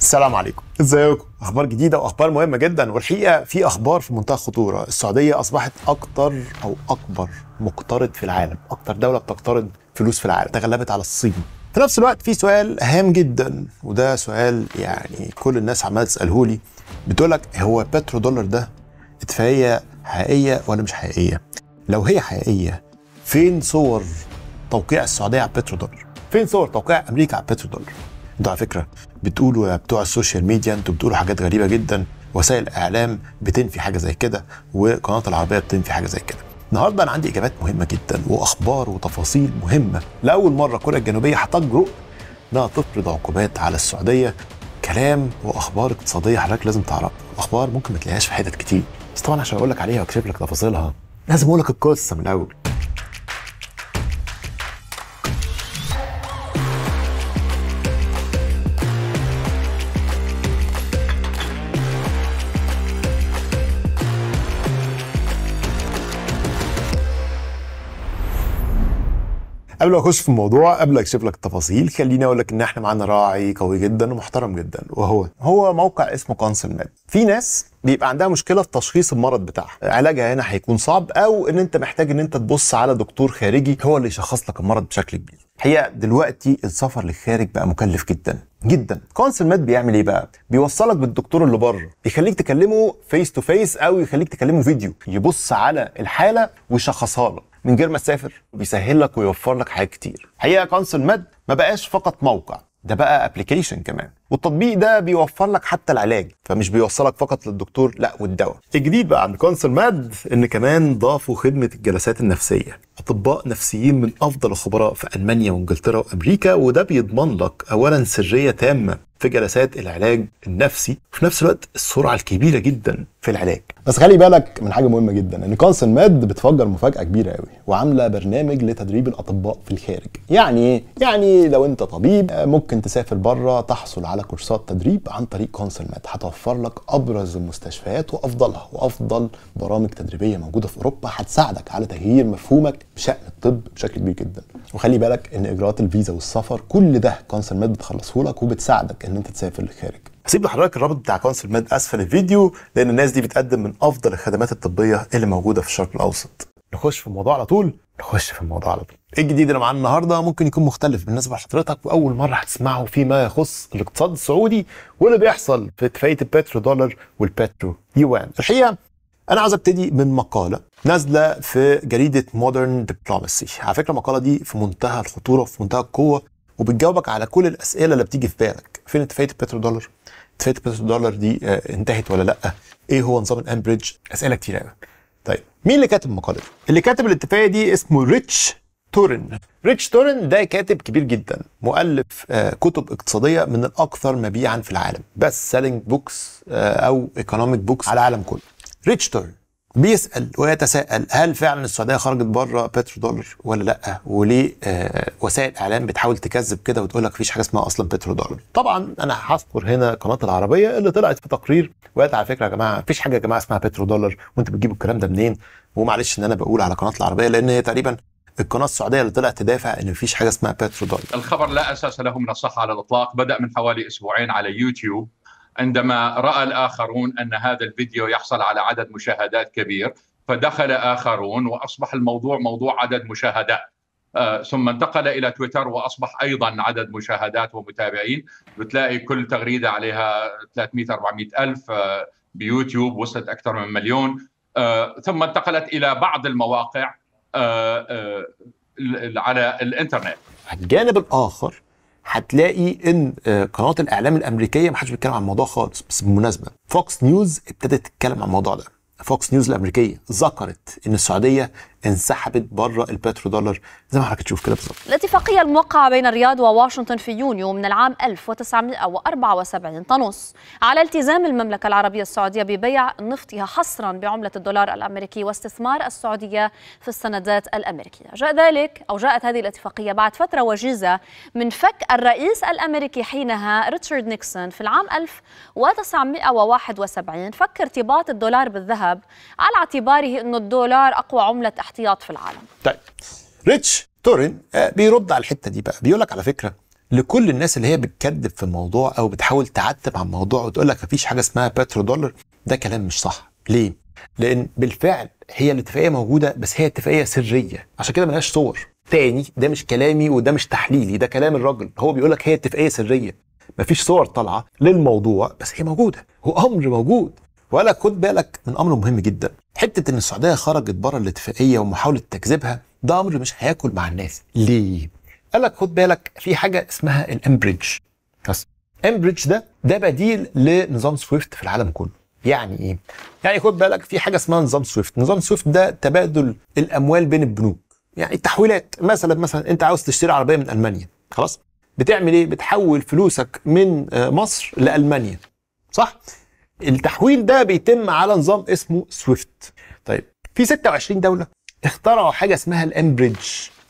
السلام عليكم ازيكم اخبار جديده واخبار مهمه جدا والحقيقه في اخبار في منتهى الخطوره السعوديه اصبحت اكتر او اكبر مقترض في العالم اكتر دوله بتقترض فلوس في العالم تغلبت على الصين في نفس الوقت في سؤال هام جدا وده سؤال يعني كل الناس عماله تساله لي بتقول لك هو بترو دولار ده اتفاقيه حقيقيه ولا مش حقيقيه لو هي حقيقيه فين صور توقيع السعوديه على بترو دولار فين صور توقيع امريكا على بترو دولار انتوا على فكره بتقولوا يا بتوع السوشيال ميديا انتوا بتقولوا حاجات غريبه جدا وسائل الاعلام بتنفي حاجه زي كده وقناه العربيه بتنفي حاجه زي كده النهارده انا عندي اجابات مهمه جدا واخبار وتفاصيل مهمه لاول مره كوريا الجنوبيه هتجرؤ انها تفرض عقوبات على السعوديه كلام واخبار اقتصاديه حضرتك لازم تعرفها اخبار ممكن ما تلاقيهاش في حتت كتير بس طبعا عشان اقول لك عليها واكتب لك تفاصيلها لازم اقول لك القصه من الاول قبل ما اخش في الموضوع قبل اكشف لك التفاصيل خليني اقول لك ان احنا معانا راعي قوي جدا ومحترم جدا وهو هو موقع اسمه كونسل ميد في ناس بيبقى عندها مشكله في تشخيص المرض بتاعها علاجها هنا هيكون صعب او ان انت محتاج ان انت تبص على دكتور خارجي هو اللي يشخص لك المرض بشكل كبير هي دلوقتي السفر للخارج بقى مكلف جدا جدا كونسل مات بيعمل ايه بقى بيوصلك بالدكتور اللي بره بيخليك تكلمه فيس تو فيس او يخليك تكلمه فيديو يبص على الحاله ويشخصها لك من غير ما تسافر وبيسهل لك ويوفر لك حاجات كتير حقيقه كونسل مد ما بقاش فقط موقع ده بقى ابلكيشن كمان والتطبيق ده بيوفر لك حتى العلاج فمش بيوصلك فقط للدكتور لا والدواء الجديد بقى عند كونسل ماد ان كمان ضافوا خدمه الجلسات النفسيه اطباء نفسيين من افضل الخبراء في المانيا وانجلترا وامريكا وده بيضمن لك اولا سريه تامه في جلسات العلاج النفسي وفي نفس الوقت السرعه الكبيره جدا في العلاج بس خلي بالك من حاجه مهمه جدا ان كونسل ماد بتفجر مفاجاه كبيره قوي وعامله برنامج لتدريب الاطباء في الخارج يعني ايه يعني لو انت طبيب آه، ممكن تسافر بره تحصل على على كورسات تدريب عن طريق كونسل مات هتوفر لك ابرز المستشفيات وافضلها وافضل برامج تدريبيه موجوده في اوروبا هتساعدك على تغيير مفهومك بشان الطب بشكل كبير جدا وخلي بالك ان اجراءات الفيزا والسفر كل ده كونسل مات بتخلصه لك وبتساعدك ان انت تسافر للخارج هسيب لحضرتك الرابط بتاع كونسل مات اسفل الفيديو لان الناس دي بتقدم من افضل الخدمات الطبيه اللي موجوده في الشرق الاوسط نخش في الموضوع على طول نخش في الموضوع على طول ايه الجديد اللي معانا النهارده ممكن يكون مختلف بالنسبه لحضرتك واول مره هتسمعه فيما يخص الاقتصاد السعودي واللي بيحصل في كفايه البترو دولار والبترو يوان الحقيقه انا عايز ابتدي من مقاله نازله في جريده مودرن دبلوماسي على فكره المقاله دي في منتهى الخطوره وفي منتهى القوه وبتجاوبك على كل الاسئله اللي بتيجي في بالك فين اتفاقيه البترو دولار اتفاقيه البترو دولار دي آه، انتهت ولا لا ايه هو نظام الامبريدج اسئله كتير قوي طيب مين اللي كاتب المقاله دي؟ اللي كاتب الاتفاقيه دي اسمه ريتش تورن ريتش تورن ده كاتب كبير جدا مؤلف آه، كتب اقتصاديه من الاكثر مبيعا في العالم بس سيلينج بوكس او ايكونوميك بوكس على العالم كله ريتش تورن بيسال ويتساءل هل فعلا السعوديه خرجت بره بترو دولار ولا لا وليه آه وسائل اعلام بتحاول تكذب كده وتقول لك فيش حاجه اسمها اصلا بترو دولار طبعا انا هذكر هنا قناه العربيه اللي طلعت في تقرير وقالت على فكره يا جماعه فيش حاجه يا جماعه اسمها بترو دولار وانت بتجيب الكلام ده منين ومعلش ان انا بقول على قناه العربيه لان هي تقريبا القناه السعوديه اللي طلعت تدافع ان مفيش حاجه اسمها بترو دولار الخبر لا اساس له من الصحه على الاطلاق بدا من حوالي اسبوعين على يوتيوب عندما راى الاخرون ان هذا الفيديو يحصل على عدد مشاهدات كبير فدخل اخرون واصبح الموضوع موضوع عدد مشاهدات آه، ثم انتقل الى تويتر واصبح ايضا عدد مشاهدات ومتابعين بتلاقي كل تغريده عليها 300 400 الف آه، بيوتيوب وصلت اكثر من مليون آه، ثم انتقلت الى بعض المواقع على الانترنت الجانب الاخر هتلاقي ان آه، قنوات الاعلام الامريكيه ما حدش بيتكلم عن الموضوع خالص بس بالمناسبه فوكس نيوز ابتدت تتكلم عن الموضوع ده فوكس نيوز الامريكيه ذكرت ان السعوديه انسحبت بره البترو دولار زي ما حضرتك تشوف كده بالظبط. الاتفاقيه الموقعه بين الرياض وواشنطن في يونيو من العام 1974 تنص على التزام المملكه العربيه السعوديه ببيع نفطها حصرا بعمله الدولار الامريكي واستثمار السعوديه في السندات الامريكيه. جاء ذلك او جاءت هذه الاتفاقيه بعد فتره وجيزه من فك الرئيس الامريكي حينها ريتشارد نيكسون في العام 1971 فك ارتباط الدولار بالذهب على اعتباره انه الدولار اقوى عمله الاحتياط في العالم طيب ريتش تورين آه، بيرد على الحته دي بقى بيقول لك على فكره لكل الناس اللي هي بتكذب في الموضوع او بتحاول تعتب عن الموضوع وتقول لك مفيش حاجه اسمها بترو دولار ده كلام مش صح ليه لان بالفعل هي الاتفاقيه موجوده بس هي اتفاقيه سريه عشان كده ملهاش صور تاني ده مش كلامي وده مش تحليلي ده كلام الراجل هو بيقول لك هي اتفاقيه سريه مفيش صور طالعه للموضوع بس هي موجوده هو امر موجود وقال لك خد بالك من امر مهم جدا حته ان السعوديه خرجت بره الاتفاقيه ومحاوله تكذيبها ده امر مش هياكل مع الناس ليه قال لك خد بالك في حاجه اسمها الامبريدج بس امبريدج ده ده بديل لنظام سويفت في العالم كله يعني ايه يعني خد بالك في حاجه اسمها نظام سويفت نظام سويفت ده تبادل الاموال بين البنوك يعني التحويلات مثلا مثلا انت عاوز تشتري عربيه من المانيا خلاص بتعمل ايه بتحول فلوسك من آه، مصر لالمانيا صح التحويل ده بيتم على نظام اسمه سويفت طيب في 26 دوله اخترعوا حاجه اسمها الامبريدج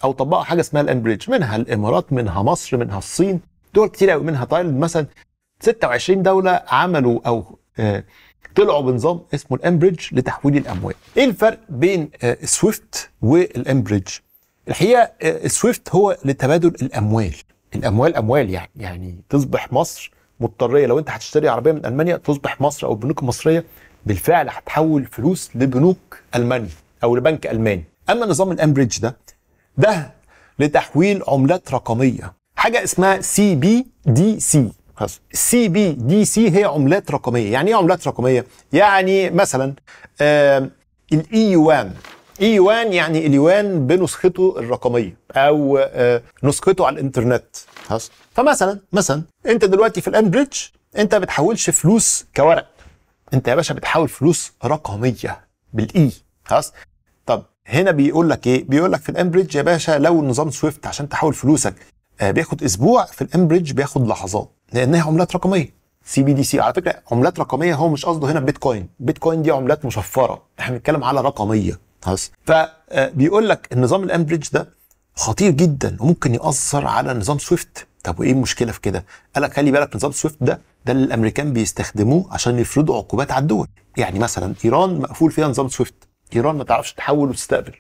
او طبقوا حاجه اسمها الامبريدج منها الامارات منها مصر منها الصين دول كتير قوي منها تايلاند مثلا 26 دوله عملوا او آه، طلعوا بنظام اسمه الامبريدج لتحويل الاموال ايه الفرق بين آه، سويفت والامبريدج الحقيقه آه، سويفت هو لتبادل الاموال الاموال اموال يعني يعني تصبح مصر مضطريه لو انت هتشتري عربيه من المانيا تصبح مصر او البنوك المصريه بالفعل هتحول فلوس لبنوك المانيا او لبنك الماني اما نظام الامبريدج ده ده لتحويل عملات رقميه حاجه اسمها سي بي دي سي سي بي دي سي هي عملات رقميه يعني ايه عملات رقميه يعني مثلا الايوان الاي يوان اي يوان يعني اليوان بنسخته الرقميه او آه، نسخته على الانترنت فمثلا مثلا انت دلوقتي في الان بريدج انت ما بتحولش فلوس كورق انت يا باشا بتحول فلوس رقميه بالاي خلاص طب هنا بيقول لك ايه بيقول لك في الان بريدج يا باشا لو نظام سويفت عشان تحول فلوسك آه، بياخد اسبوع في الان بريدج بياخد لحظات لانها عملات رقميه سي بي دي سي على فكره عملات رقميه هو مش قصده هنا بيتكوين بيتكوين دي عملات مشفره احنا بنتكلم على رقميه خلاص فبيقول آه، لك النظام الامبريدج ده خطير جدا وممكن ياثر على نظام سويفت طب وايه المشكله في كده قال لك خلي بالك نظام سويفت ده ده اللي الامريكان بيستخدموه عشان يفرضوا عقوبات على الدول يعني مثلا ايران مقفول فيها نظام سويفت ايران ما تعرفش تحول وتستقبل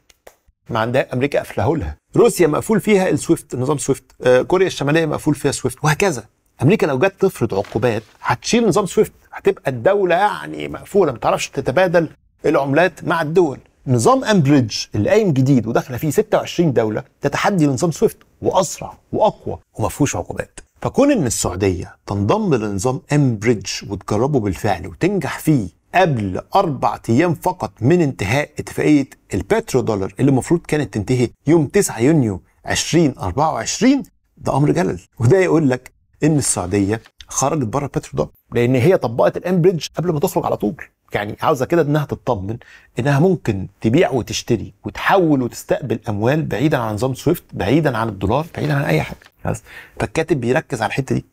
ما عندها امريكا قافله لها روسيا مقفول فيها السويفت نظام سويفت آه كوريا الشماليه مقفول فيها سويفت وهكذا امريكا لو جت تفرض عقوبات هتشيل نظام سويفت هتبقى الدوله يعني مقفوله ما تعرفش تتبادل العملات مع الدول نظام امبريدج اللي قايم جديد وداخله فيه 26 دوله تتحدي لنظام سويفت واسرع واقوى وما فيهوش عقوبات فكون ان السعوديه تنضم لنظام امبريدج وتجربه بالفعل وتنجح فيه قبل اربع ايام فقط من انتهاء اتفاقيه البترو دولار اللي المفروض كانت تنتهي يوم 9 يونيو 2024 ده امر جلل وده يقول لك ان السعوديه خرجت بره دوم لان هي طبقت الام بريدج قبل ما تخرج على طول يعني عاوزه كده انها تطمن انها ممكن تبيع وتشتري وتحول وتستقبل اموال بعيدا عن نظام سويفت بعيدا عن الدولار بعيدا عن اي حاجه خلاص فالكاتب بيركز على الحته دي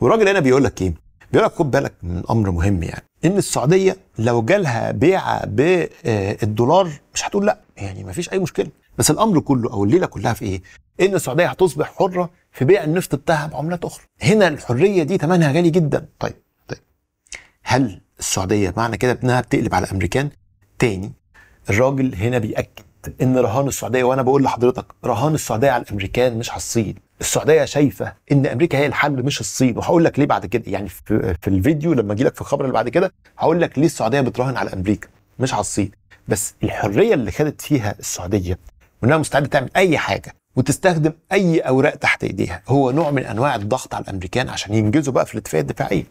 والراجل هنا بيقول لك ايه بيقول لك خد بالك من امر مهم يعني ان السعوديه لو جالها بيعه بالدولار مش هتقول لا يعني ما فيش اي مشكله بس الامر كله او الليله كلها في ايه ان السعوديه هتصبح حره في بيع النفط بتاعها بعملات اخرى هنا الحريه دي ثمنها غالي جدا طيب طيب هل السعوديه معنى كده انها بتقلب على الامريكان تاني الراجل هنا بياكد ان رهان السعوديه وانا بقول لحضرتك رهان السعوديه على الامريكان مش على الصين السعوديه شايفه ان امريكا هي الحل مش الصين وهقول لك ليه بعد كده يعني في, في الفيديو لما اجي لك في الخبر اللي بعد كده هقول لك ليه السعوديه بتراهن على امريكا مش على الصين بس الحريه اللي خدت فيها السعوديه وانها مستعده تعمل اي حاجه وتستخدم اي اوراق تحت ايديها هو نوع من انواع الضغط على الامريكان عشان ينجزوا بقى في الاتفاقيه الدفاعيه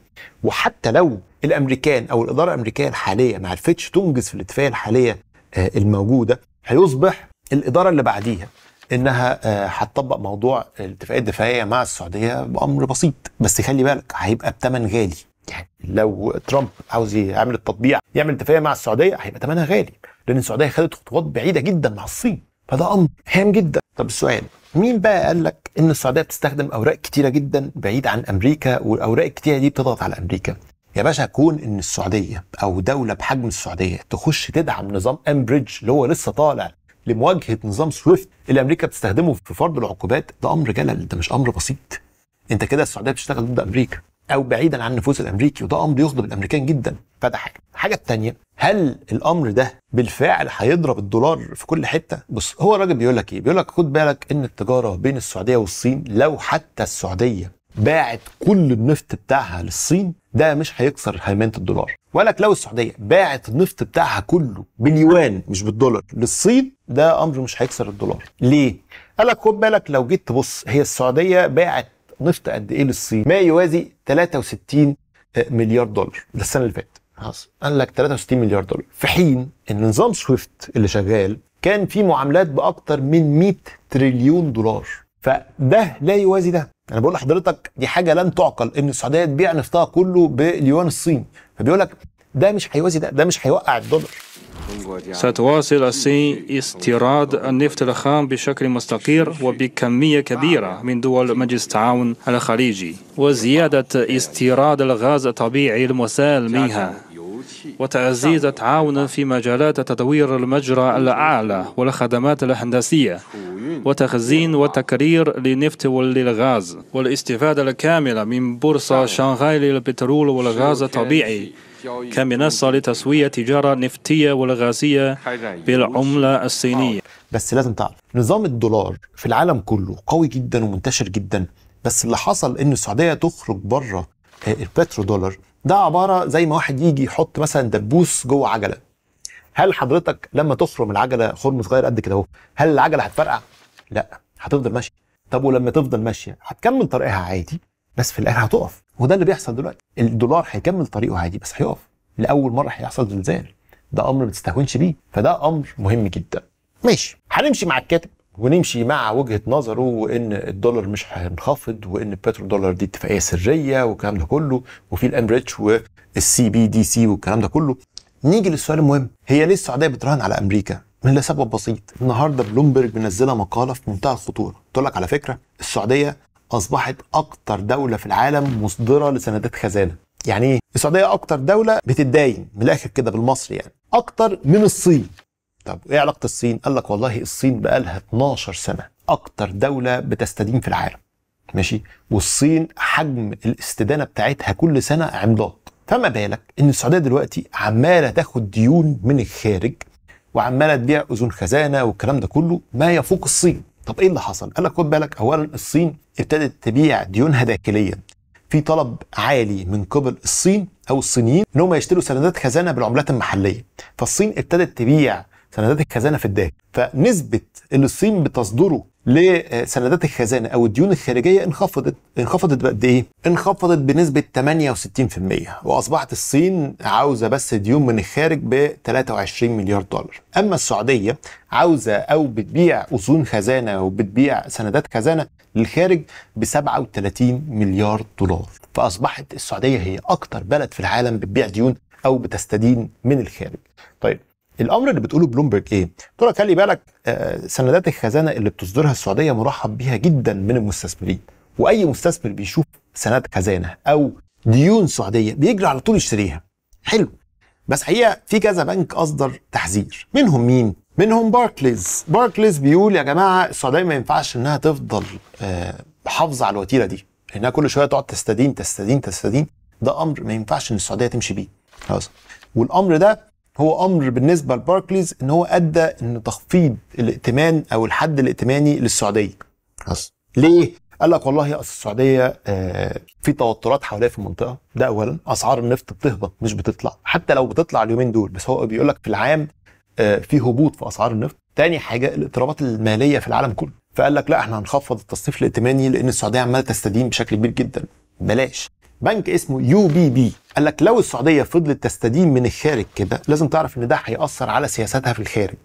وحتى لو الامريكان او الاداره الامريكيه الحاليه ما عرفتش تنجز في الاتفاقيه الحاليه آه، الموجوده هيصبح الاداره اللي بعديها انها آه، هتطبق موضوع الاتفاقيه الدفاعيه مع السعوديه بامر بسيط بس خلي بالك هيبقى بثمن غالي يعني لو ترامب عاوز يعمل التطبيع يعمل اتفاقيه مع السعوديه هيبقى ثمنها غالي لان السعوديه خدت خطوات بعيده جدا مع الصين فده امر هام جدا طب السؤال مين بقى قال لك ان السعوديه بتستخدم اوراق كتيره جدا بعيد عن امريكا والاوراق الكتيره دي بتضغط على امريكا يا باشا كون ان السعوديه او دوله بحجم السعوديه تخش تدعم نظام امبريدج اللي هو لسه طالع لمواجهه نظام سويفت اللي امريكا بتستخدمه في فرض العقوبات ده امر جلل ده مش امر بسيط انت كده السعوديه بتشتغل ضد امريكا او بعيدا عن النفوذ الامريكي وده امر يغضب الامريكان جدا فده حاجه الحاجه الثانيه هل الامر ده بالفعل هيضرب الدولار في كل حته بص هو الراجل بيقول لك ايه بيقول لك خد بالك ان التجاره بين السعوديه والصين لو حتى السعوديه باعت كل النفط بتاعها للصين ده مش هيكسر هيمنه الدولار لك لو السعوديه باعت النفط بتاعها كله باليوان مش بالدولار للصين ده امر مش هيكسر الدولار ليه قال لك خد بالك لو جيت تبص هي السعوديه باعت نفط قد ايه للصين ما يوازي 63 مليار دولار ده السنه اللي فاتت قال لك 63 مليار دولار في حين ان نظام سويفت اللي شغال كان في معاملات باكتر من 100 تريليون دولار فده لا يوازي ده انا بقول لحضرتك دي حاجه لن تعقل ان السعوديه تبيع نفطها كله باليوان الصيني فبيقول لك ده مش هيوازي ده ده مش هيوقع الدولار ستواصل الصين استيراد النفط الخام بشكل مستقر وبكمية كبيرة من دول مجلس التعاون الخليجي وزيادة استيراد الغاز الطبيعي المسال منها وتعزيز التعاون في مجالات تطوير المجرى الأعلى والخدمات الهندسية وتخزين وتكرير للنفط وللغاز والاستفادة الكاملة من بورصة شنغهاي للبترول والغاز الطبيعي كمنصة لتسوية تجارة نفطية والغازية بالعملة الصينية بس لازم تعرف نظام الدولار في العالم كله قوي جدا ومنتشر جدا بس اللي حصل ان السعودية تخرج بره آه، البترو دولار ده عبارة زي ما واحد يجي يحط مثلا دبوس جوه عجلة هل حضرتك لما تخرم العجلة خرم صغير قد كده اهو هل العجلة هتفرقع؟ لا هتفضل ماشية طب ولما تفضل ماشية هتكمل طريقها عادي بس في الاخر هتقف وده اللي بيحصل دلوقتي الدولار هيكمل طريقه عادي بس هيقف لاول مره هيحصل زلزال ده امر ما تستهونش بيه فده امر مهم جدا ماشي هنمشي مع الكاتب ونمشي مع وجهه نظره وان الدولار مش هينخفض وان البترو دولار دي اتفاقيه سريه والكلام ده كله وفي الامريتش والسي بي دي سي والكلام ده كله نيجي للسؤال المهم هي ليه السعوديه بتراهن على امريكا من لسبب بسيط النهارده بلومبرج منزله مقاله في منتهى الخطوره تقول لك على فكره السعوديه اصبحت اكتر دوله في العالم مصدره لسندات خزانه يعني ايه السعوديه اكتر دوله بتتداين من الاخر كده بالمصري يعني اكتر من الصين طب ايه علاقه الصين قال لك والله الصين بقى لها 12 سنه اكتر دوله بتستدين في العالم ماشي والصين حجم الاستدانه بتاعتها كل سنه عملاق فما بالك ان السعوديه دلوقتي عماله تاخد ديون من الخارج وعماله تبيع اذون خزانه والكلام ده كله ما يفوق الصين طب ايه اللي حصل قال لك خد بالك اولا الصين ابتدت تبيع ديونها داخليا في طلب عالي من قبل الصين او الصينيين ان هم يشتروا سندات خزانه بالعملات المحليه فالصين ابتدت تبيع سندات الخزانه في الداخل فنسبه اللي الصين بتصدره لسندات الخزانه او الديون الخارجيه انخفضت انخفضت بقد ايه انخفضت بنسبه 68% واصبحت الصين عاوزه بس ديون من الخارج ب 23 مليار دولار اما السعوديه عاوزه او بتبيع اصول خزانه وبتبيع سندات خزانه للخارج ب 37 مليار دولار فاصبحت السعوديه هي اكتر بلد في العالم بتبيع ديون او بتستدين من الخارج طيب الامر اللي بتقوله بلومبرج ايه؟ بتقول لك خلي بالك آه، سندات الخزانه اللي بتصدرها السعوديه مرحب بيها جدا من المستثمرين واي مستثمر بيشوف سندات خزانه او ديون سعوديه بيجري على طول يشتريها. حلو بس حقيقه في كذا بنك اصدر تحذير منهم مين؟ منهم باركليز، باركليز بيقول يا جماعه السعوديه ما ينفعش انها تفضل آه، حافظه على الوتيره دي لانها كل شويه تقعد تستدين تستدين تستدين ده امر ما ينفعش ان السعوديه تمشي بيه خلاص والامر ده هو امر بالنسبه لباركليز ان هو ادى ان تخفيض الائتمان او الحد الائتماني للسعوديه. حصل. ليه؟ قال لك والله اصل السعوديه آه في توترات حواليها في المنطقه ده اولا اسعار النفط بتهبط مش بتطلع حتى لو بتطلع اليومين دول بس هو بيقول لك في العام آه في هبوط في اسعار النفط. تاني حاجه الاضطرابات الماليه في العالم كله. فقال لك لا احنا هنخفض التصنيف الائتماني لان السعوديه عماله تستدين بشكل كبير جدا بلاش بنك اسمه يو بي بي قال لك لو السعوديه فضلت تستدين من الخارج كده لازم تعرف ان ده هياثر على سياستها في الخارج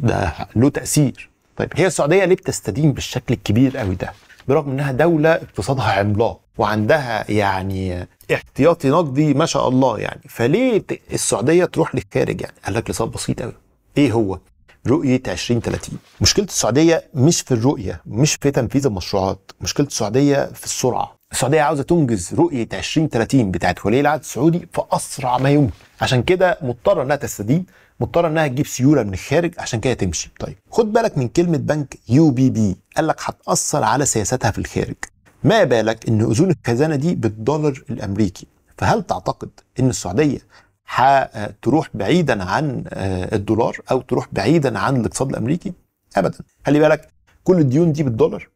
ده له تاثير طيب هي السعوديه ليه بتستدين بالشكل الكبير قوي ده برغم انها دوله اقتصادها عملاق وعندها يعني احتياطي نقدي ما شاء الله يعني فليه السعوديه تروح للخارج يعني قال لك لسبب بسيط قوي ايه هو رؤيه 2030 مشكله السعوديه مش في الرؤيه مش في تنفيذ المشروعات مشكله السعوديه في السرعه السعوديه عاوزه تنجز رؤيه 2030 بتاعت ولي العهد السعودي في اسرع ما يمكن عشان كده مضطره انها تستدين مضطره انها تجيب سيوله من الخارج عشان كده تمشي طيب خد بالك من كلمه بنك يو بي بي قال لك هتاثر على سياستها في الخارج ما بالك ان اذون الخزانه دي بالدولار الامريكي فهل تعتقد ان السعوديه هتروح بعيدا عن آه، الدولار او تروح بعيدا عن الاقتصاد الامريكي ابدا خلي بالك كل الديون دي بالدولار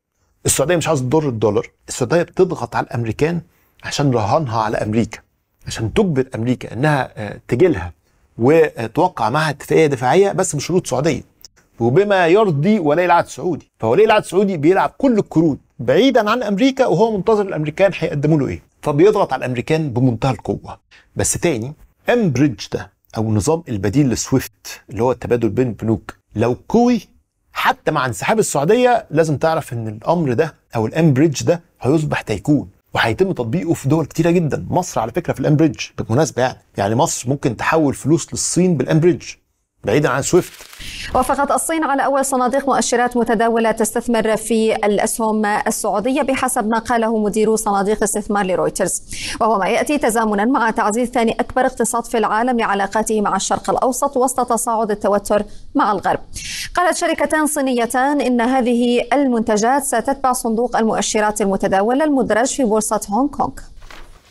السعوديه مش عايزه تضر الدولار السعوديه بتضغط على الامريكان عشان رهانها على امريكا عشان تجبر امريكا انها آه، تجيلها وتوقع معها اتفاقيه دفاعيه بس بشروط سعوديه وبما يرضي ولي العهد السعودي فولي العهد السعودي بيلعب كل الكروت بعيدا عن امريكا وهو منتظر الامريكان هيقدموا له ايه فبيضغط على الامريكان بمنتهى القوه بس تاني امبريدج ده او نظام البديل لسويفت اللي هو التبادل بين البنوك لو قوي حتى مع انسحاب السعوديه لازم تعرف ان الامر ده او الامبريدج ده هيصبح تيكون وهيتم تطبيقه في دول كتيره جدا مصر على فكره في الامبريدج بالمناسبه يعني يعني مصر ممكن تحول فلوس للصين بالامبريدج بعيدا عن سويفت وافقت الصين على أول صناديق مؤشرات متداولة تستثمر في الأسهم السعودية بحسب ما قاله مدير صناديق استثمار لرويترز وهو ما يأتي تزامنا مع تعزيز ثاني أكبر اقتصاد في العالم لعلاقاته مع الشرق الأوسط وسط تصاعد التوتر مع الغرب قالت شركتان صينيتان إن هذه المنتجات ستتبع صندوق المؤشرات المتداولة المدرج في بورصة هونغ كونغ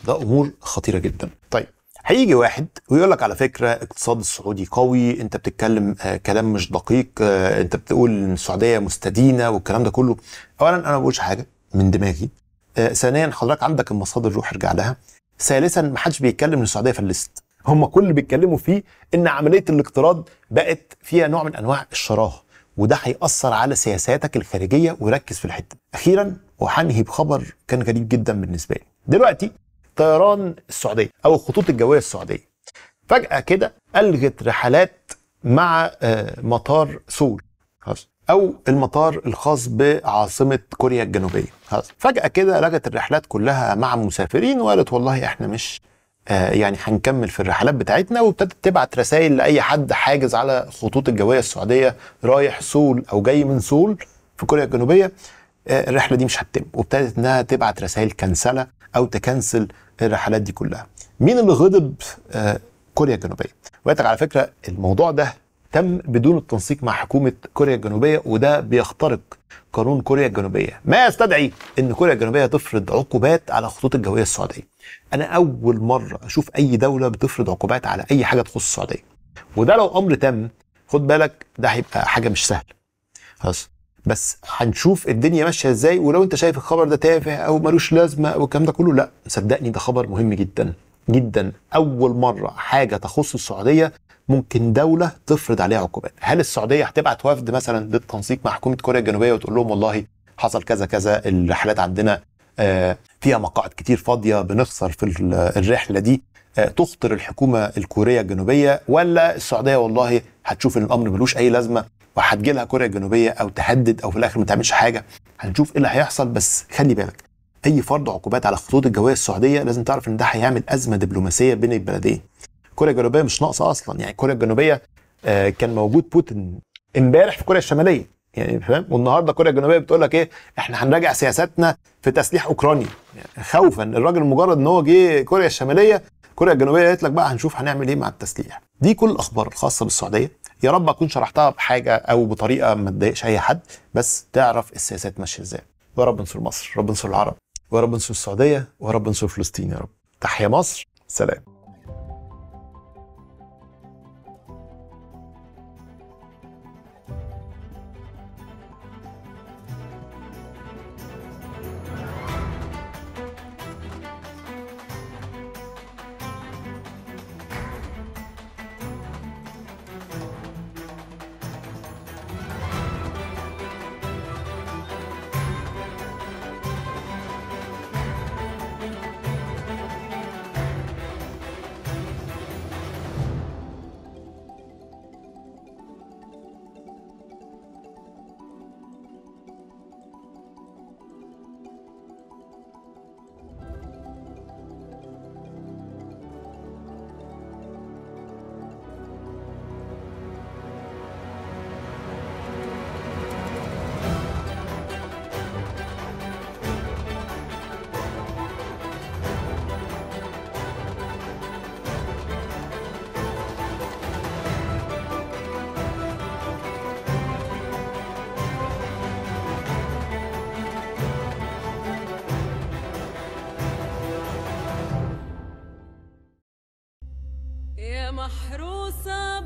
ده أمور خطيرة جدا طيب هيجي واحد ويقول لك على فكره الاقتصاد السعودي قوي انت بتتكلم آه، كلام مش دقيق آه، انت بتقول ان السعوديه مستدينه والكلام ده كله اولا انا ما بقولش حاجه من دماغي آه، ثانيا حضرتك عندك المصادر روح ارجع لها ثالثا ما حدش بيتكلم ان السعوديه فلست هم كل اللي بيتكلموا فيه ان عمليه الاقتراض بقت فيها نوع من انواع الشراهه وده هيأثر على سياساتك الخارجيه وركز في الحته اخيرا وهنهي بخبر كان غريب جدا بالنسبه لي دلوقتي طيران السعوديه او الخطوط الجويه السعوديه فجاه كده الغت رحلات مع آه، مطار سول او المطار الخاص بعاصمه كوريا الجنوبيه فجاه كده لغت الرحلات كلها مع مسافرين وقالت والله احنا مش آه، يعني هنكمل في الرحلات بتاعتنا وابتدت تبعت رسائل لاي حد حاجز على خطوط الجويه السعوديه رايح سول او جاي من سول في كوريا الجنوبيه الرحله دي مش هتتم وابتدت انها تبعت رسائل كنسله او تكنسل الرحلات دي كلها مين اللي غضب آه، كوريا الجنوبيه وقتك على فكره الموضوع ده تم بدون التنسيق مع حكومه كوريا الجنوبيه وده بيخترق قانون كوريا الجنوبيه ما يستدعي ان كوريا الجنوبيه تفرض عقوبات على الخطوط الجويه السعوديه انا اول مره اشوف اي دوله بتفرض عقوبات على اي حاجه تخص السعوديه وده لو امر تم خد بالك ده هيبقى حاجه مش سهله خلاص بس هنشوف الدنيا ماشيه ازاي ولو انت شايف الخبر ده تافه او ملوش لازمه او الكلام ده كله لا صدقني ده خبر مهم جدا جدا اول مره حاجه تخص السعوديه ممكن دوله تفرض عليها عقوبات هل السعوديه هتبعت وفد مثلا للتنسيق مع حكومه كوريا الجنوبيه وتقول لهم والله حصل كذا كذا الرحلات عندنا آه، فيها مقاعد كتير فاضيه بنخسر في الرحله دي آه، تخطر الحكومه الكوريه الجنوبيه ولا السعوديه والله هتشوف ان الامر ملوش اي لازمه وهتجي لها كوريا الجنوبيه او تهدد او في الاخر ما تعملش حاجه هنشوف ايه اللي هيحصل بس خلي بالك اي فرض عقوبات على الخطوط الجويه السعوديه لازم تعرف ان ده هيعمل ازمه دبلوماسيه بين البلدين كوريا الجنوبيه مش ناقصه اصلا يعني كوريا الجنوبيه آه كان موجود بوتين امبارح في كوريا الشماليه يعني فاهم والنهارده كوريا الجنوبيه بتقول لك ايه احنا هنراجع سياساتنا في تسليح اوكرانيا يعني خوفا الراجل مجرد ان هو جه كوريا الشماليه كوريا الجنوبيه قالت لك بقى هنشوف هنعمل ايه مع التسليح دي كل الاخبار الخاصه بالسعوديه يا رب اكون شرحتها بحاجه او بطريقه ما تضايقش اي حد بس تعرف السياسات ماشيه ازاي ويا رب انصر مصر رب انصر العرب ويا رب انصر السعوديه ويا رب انصر فلسطين يا رب تحيا مصر سلام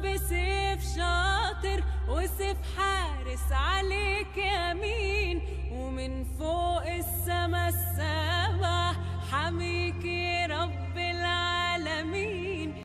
بسيف شاطر وسيف حارس عليك يا مين